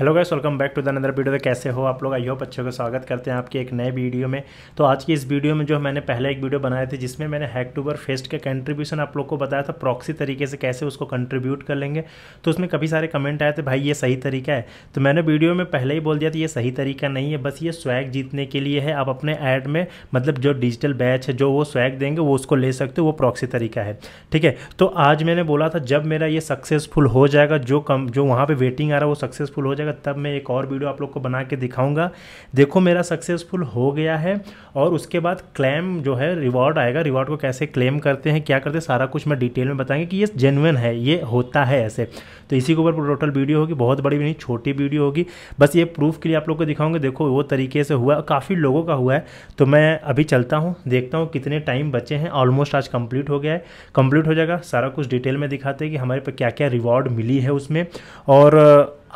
hello guys welcome back to the another video कैसे हो आप लोग आई होप अच्छे का स्वागत करते हैं आपके एक नए वीडियो में तो आज की इस वीडियो में जो मैंने पहले एक वीडियो बनाए थे जिसमें मैंने हैकटूबर फेस्ट का कंट्रीब्यूशन आप लोग को बताया था प्रॉक्सी तरीके से कैसे उसको कंट्रीब्यूट कर लेंगे तो उसमें कभी सारे कमेंट आए थे भाई ये सही तरीका है तो मैंने वीडियो में पहले ही बोल दिया था ये सही तरीका नहीं है बस ये स्वैग जीतने के लिए है आप अपने ऐड में मतलब जो डिजिटल बैच है जो वो स्वैग देंगे वो उसको ले सकते हो वो प्रॉक्सी तरीका है ठीक है तो आज मैंने बोला था जब मेरा ये सक्सेसफुल हो जाएगा जो कम जो वहाँ पर वेटिंग आ रहा है वो सक्सेसफुल हो जाएगा जाएगा तब मैं एक और वीडियो आप लोग को बना के दिखाऊंगा देखो मेरा सक्सेसफुल हो गया है और उसके बाद क्लेम जो है रिवॉर्ड आएगा रिवॉर्ड को कैसे क्लेम करते हैं क्या करते हैं सारा कुछ मैं डिटेल में बताएंगे कि ये जेनुअन है ये होता है ऐसे तो इसी के ऊपर टोटल वीडियो होगी बहुत बड़ी भी नहीं छोटी वीडियो होगी बस ये प्रूफ के लिए आप लोग को दिखाऊंगे देखो वो तरीके से हुआ काफ़ी लोगों का हुआ है तो मैं अभी चलता हूँ देखता हूँ कितने टाइम बचे हैं ऑलमोस्ट आज कंप्लीट हो गया है कंप्लीट हो जाएगा सारा कुछ डिटेल में दिखाते हैं कि हमारे पर क्या क्या रिवॉर्ड मिली है उसमें और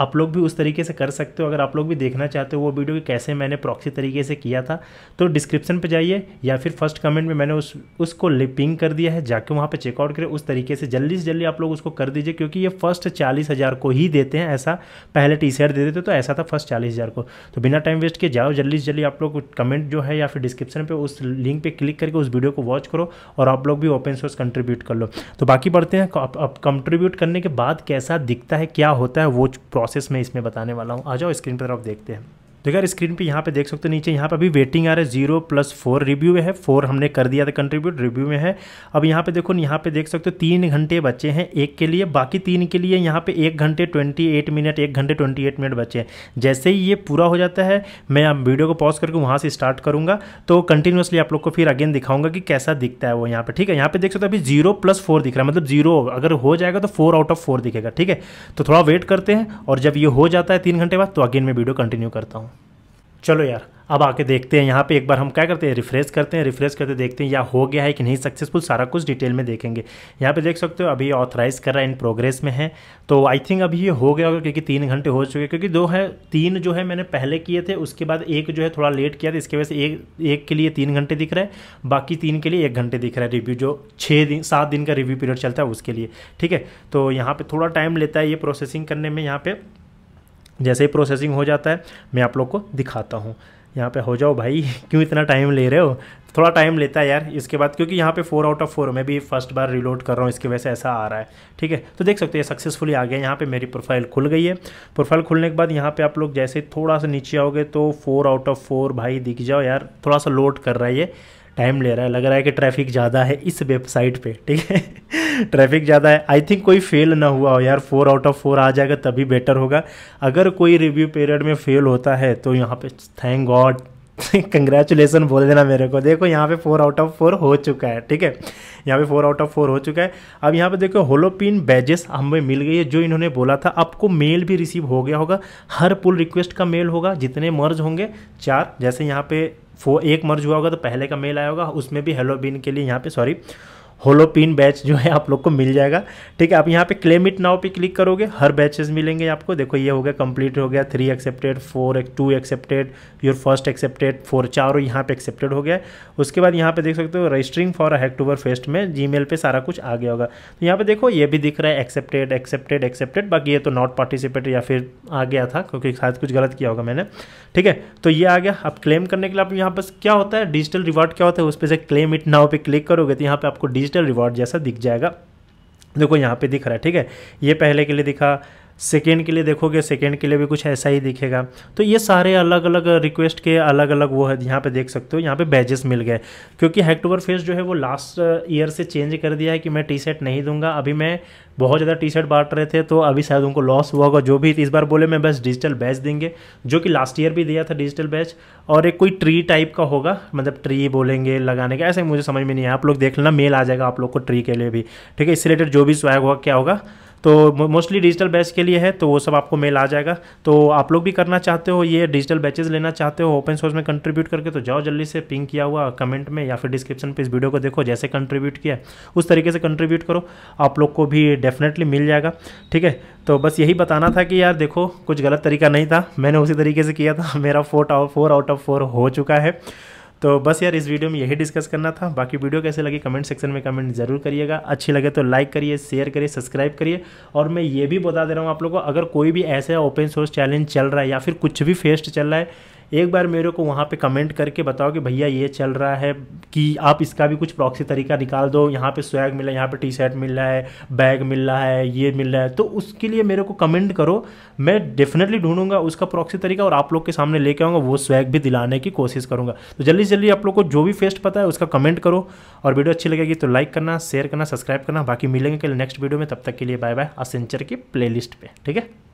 आप लोग भी उस तरीके से कर सकते हो अगर आप लोग भी देखना चाहते हो वो वीडियो कि कैसे मैंने प्रॉक्सी तरीके से किया था तो डिस्क्रिप्शन पे जाइए या फिर फर्स्ट कमेंट में मैंने उस उसको लिपिंग कर दिया है जाके वहाँ पे चेकआउट करें उस तरीके से जल्दी से जल्दी आप लोग उसको कर दीजिए क्योंकि ये फर्स्ट चालीस हज़ार को ही देते हैं ऐसा पहले टी शर्ट दे देते तो ऐसा था फर्स्ट चालीस हज़ार को तो बिना टाइम वेस्ट किए जाओ जल्दी से जल्दी आप लोग कमेंट जो है या फिर डिस्क्रिप्शन पर उस लिंक पर क्लिक करके उस वीडियो को वॉच करो और आप लोग भी ओपन सोर्स कंट्रीब्यूट कर लो तो बाकी बढ़ते हैं कंट्रीब्यूट करने के बाद कैसा दिखता है क्या होता है वो प्रोसेस मैं इसमें बताने वाला हूँ आ जाओ स्क्रीन पर आप देखते हैं तो यार स्क्रीन पे यहाँ पे देख सकते हो नीचे यहाँ पे अभी वेटिंग आ रहा है जीरो प्लस फोर रिव्यू है फोर हमने कर दिया था कंट्रीब्यूट रिव्यू में है अब यहाँ पे देखो यहाँ पे देख सकते हो तीन घंटे बचे हैं एक के लिए बाकी तीन के लिए यहाँ पे एक घंटे ट्वेंटी एट मिनट एक घंटे ट्वेंटी एट मिनट बचे हैं जैसे ही ये पूरा हो जाता है मैं आप वीडियो को पॉज करके वहाँ से स्टार्ट करूँगा तो कंटिन्यूसली आप लोग को फिर अगेन दिखाऊंगा कि कैसा दिखता है वो यहाँ पर ठीक है यहाँ पे देख सकते हो अभी जीरो प्लस फोर दिख रहा है मतलब जीरो अगर हो जाएगा तो फोर आउट ऑफ फोर दिखेगा ठीक है तो थोड़ा वेट करते हैं और जब ये हो जाता है तीन घंटे बाद तो अगेन मैं वीडियो कंटिन्यू करता हूँ चलो यार अब आके देखते हैं यहाँ पे एक बार हम क्या करते हैं रिफ्रेश करते हैं रिफ्रेश करते देखते हैं या हो गया है कि नहीं सक्सेसफुल सारा कुछ डिटेल में देखेंगे यहाँ पे देख सकते हो अभी ऑथराइज कर रहा है इन प्रोग्रेस में है तो आई थिंक अभी ये हो गया होगा क्योंकि तीन घंटे हो चुके हैं क्योंकि दो है तीन जो है मैंने पहले किए थे उसके बाद एक जो है थोड़ा लेट किया था इसके वजह से एक एक के लिए तीन घंटे दिख रहा है बाकी तीन के लिए एक घंटे दिख रहा है रिव्यू जो छः दिन सात दिन का रिव्यू पीरियड चलता है उसके लिए ठीक है तो यहाँ पर थोड़ा टाइम लेता है ये प्रोसेसिंग करने में यहाँ पर जैसे ही प्रोसेसिंग हो जाता है मैं आप लोग को दिखाता हूँ यहाँ पे हो जाओ भाई क्यों इतना टाइम ले रहे हो थोड़ा टाइम लेता है यार इसके बाद क्योंकि यहाँ पे फोर आउट ऑफ फोर मैं भी फर्स्ट बार रिलोड कर रहा हूँ इसकी वजह से ऐसा आ रहा है ठीक है तो देख सकते हैं सक्सेसफुली आ गया यहाँ पे मेरी प्रोफाइल खुल गई है प्रोफाइल खुलने के बाद यहाँ पे आप लोग जैसे थोड़ा सा नीचे आओगे तो फोर आउट ऑफ फोर भाई दिख जाओ यार थोड़ा सा लोड कर रहा है ये टाइम ले रहा है लग रहा है कि ट्रैफिक ज़्यादा है इस वेबसाइट पे ठीक है ट्रैफिक ज़्यादा है आई थिंक कोई फेल ना हुआ हो यार फोर आउट ऑफ फोर आ जाएगा तभी बेटर होगा अगर कोई रिव्यू पीरियड में फेल होता है तो यहाँ पे थैंक गॉड कंग्रेचुलेसन बोल देना मेरे को देखो यहाँ पे फोर आउट ऑफ फोर हो चुका है ठीक है यहाँ पे फोर आउट ऑफ फोर हो चुका है अब यहाँ पे देखो होलोपिन बैजेस हमें मिल गई है जो इन्होंने बोला था आपको मेल भी रिसीव हो गया होगा हर पुल रिक्वेस्ट का मेल होगा जितने मर्ज होंगे चार जैसे यहाँ पे फो एक मर्ज हुआ होगा तो पहले का मेल आया होगा उसमें भी बिन के लिए यहाँ पे सॉरी होलो पिन बैच जो है आप लोग को मिल जाएगा ठीक है आप यहाँ पे क्लेम इट नाउ पे क्लिक करोगे हर बैचेस मिलेंगे आपको देखो ये हो गया कंप्लीट हो गया three accepted four two accepted your first accepted four चारों यहाँ पे एक्सेप्टेड हो गया उसके बाद यहाँ पे देख सकते हो रजिस्टरिंग फॉर हैक्टूबर फेस्ट में जी मेल सारा कुछ आ गया होगा तो यहाँ पे देखो ये भी दिख रहा है एक्सेप्टेड एक्सेप्टेड एक्सेप्टेड बाकी ये तो नॉट पार्टिसिपेट या फिर आ गया था क्योंकि शायद कुछ गलत किया होगा मैंने ठीक है तो ये आ गया अब क्लेम करने के लिए आप यहाँ पर क्या होता है डिजिटल रिवॉर्ड क्या होता है उस पर से क्लेम इट नाव पर क्लिक करोगे तो यहाँ पर आपको डिजिटल डिजिटल रिवॉर्ड जैसा दिख जाएगा देखो यहाँ पे दिख रहा है ठीक है ये पहले के लिए दिखा सेकेंड के लिए देखोगे सेकेंड के लिए भी कुछ ऐसा ही दिखेगा तो ये सारे अलग अलग रिक्वेस्ट के अलग अलग वो है यहाँ पे देख सकते हो यहाँ पे बैजेस मिल गए क्योंकि हैक्टोवर फेस जो है वो लास्ट ईयर से चेंज कर दिया है कि मैं टी शर्ट नहीं दूंगा अभी मैं बहुत ज़्यादा टी शर्ट बांट रहे थे तो अभी शायद उनको लॉस हुआ होगा जो भी इस बार बोले मैं बस डिजिटल बैच देंगे जो कि लास्ट ईयर भी दिया था डिजिटल बैच और एक कोई ट्री टाइप का होगा मतलब ट्री बोलेंगे लगाने का ऐसे मुझे समझ में नहीं है आप लोग देख लेना मेल आ जाएगा आप लोग को ट्री के लिए भी ठीक है इससे रिलेटेड जो भी स्वैग होगा क्या होगा तो मोस्टली डिजिटल बैच के लिए है तो वो सब आपको मेल आ जाएगा तो आप लोग भी करना चाहते हो ये डिजिटल बैचेज लेना चाहते हो ओपन सोर्स में कंट्रीब्यूट करके तो जाओ जल्दी से पिंक किया हुआ कमेंट में या फिर डिस्क्रिप्शन पर इस वीडियो को देखो जैसे कंट्रीब्यूट किया उस तरीके से कंट्रीब्यूट करो आप लोग को भी डेफिनेटली मिल जाएगा ठीक है तो बस यही बताना था कि यार देखो कुछ गलत तरीका नहीं था मैंने उसी तरीके से किया था मेरा four out four out of four हो चुका है तो बस यार इस वीडियो में यही डिस्कस करना था बाकी वीडियो कैसे लगी कमेंट सेक्शन में कमेंट जरूर करिएगा अच्छी लगे तो लाइक करिए शेयर करिए सब्सक्राइब करिए और मैं ये भी बता दे रहा हूँ आप लोगों को अगर कोई भी ऐसा ओपन सोर्स चैलेंज चल रहा है या फिर कुछ भी फेस्ट चल रहा है एक बार मेरे को वहाँ पे कमेंट करके बताओ कि भैया ये चल रहा है कि आप इसका भी कुछ प्रॉक्सी तरीका निकाल दो यहाँ पे स्वैग मिला है यहाँ पे टी शर्ट मिल रहा है बैग मिल रहा है ये मिल रहा है तो उसके लिए मेरे को कमेंट करो मैं डेफिनेटली ढूंढूंगा उसका प्रॉक्सी तरीका और आप लोग के सामने लेके आऊँगा वो स्वैग भी दिलाने की कोशिश करूँगा तो जल्दी से जल्दी आप लोग को जो भी फेस्ट पता है उसका कमेंट करो और वीडियो अच्छी लगेगी तो लाइक करना शेयर करना सब्सक्राइब करना बाकी मिलेंगे कल नेक्स्ट वीडियो में तब तक के लिए बाय बाय असेंचर की प्ले पे ठीक है